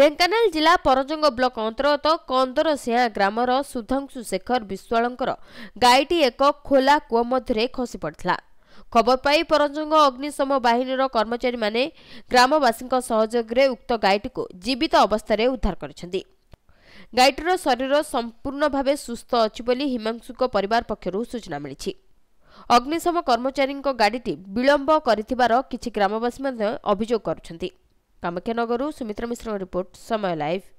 ଢେଙ୍କାନାଳ ଜିଲ୍ଲା ପରଜଙ୍ଗ ବ୍ଲକ ଅନ୍ତର୍ଗତ କନ୍ଦରସିଆଁ ଗ୍ରାମର ସୁଧାଂଶୁ ଶେଖର ବିଶ୍ୱାଳଙ୍କର ଗାଈଟି ଏକ ଖୋଲା କୂଅ ମଧ୍ୟରେ ଖସି ପଡ଼ିଥିଲା ଖବର ପାଇ ପରଜଙ୍ଗ ଅଗ୍ନିଶମ ବାହିନୀର କର୍ମଚାରୀମାନେ ଗ୍ରାମବାସୀଙ୍କ ସହଯୋଗରେ ଉକ୍ତ ଗାଈଟିକୁ ଜୀବିତ ଅବସ୍ଥାରେ ଉଦ୍ଧାର କରିଛନ୍ତି ଗାଈଟିର ଶରୀର ସମ୍ପୂର୍ଣ୍ଣ ଭାବେ ସୁସ୍ଥ ଅଛି ବୋଲି ହିମାଂଶୁଙ୍କ ପରିବାର ପକ୍ଷରୁ ସୂଚନା ମିଳିଛି ଅଗ୍ନିଶମ କର୍ମଚାରୀଙ୍କ ଗାଡ଼ିଟି ବିଳମ୍ବ କରିଥିବାର କିଛି ଗ୍ରାମବାସୀ ମଧ୍ୟ ଅଭିଯୋଗ କରୁଛନ୍ତି કામાખ્યાનગરુ સુમિત્રા મિશ્રનો રિપોર્ટ સમય લાઈવ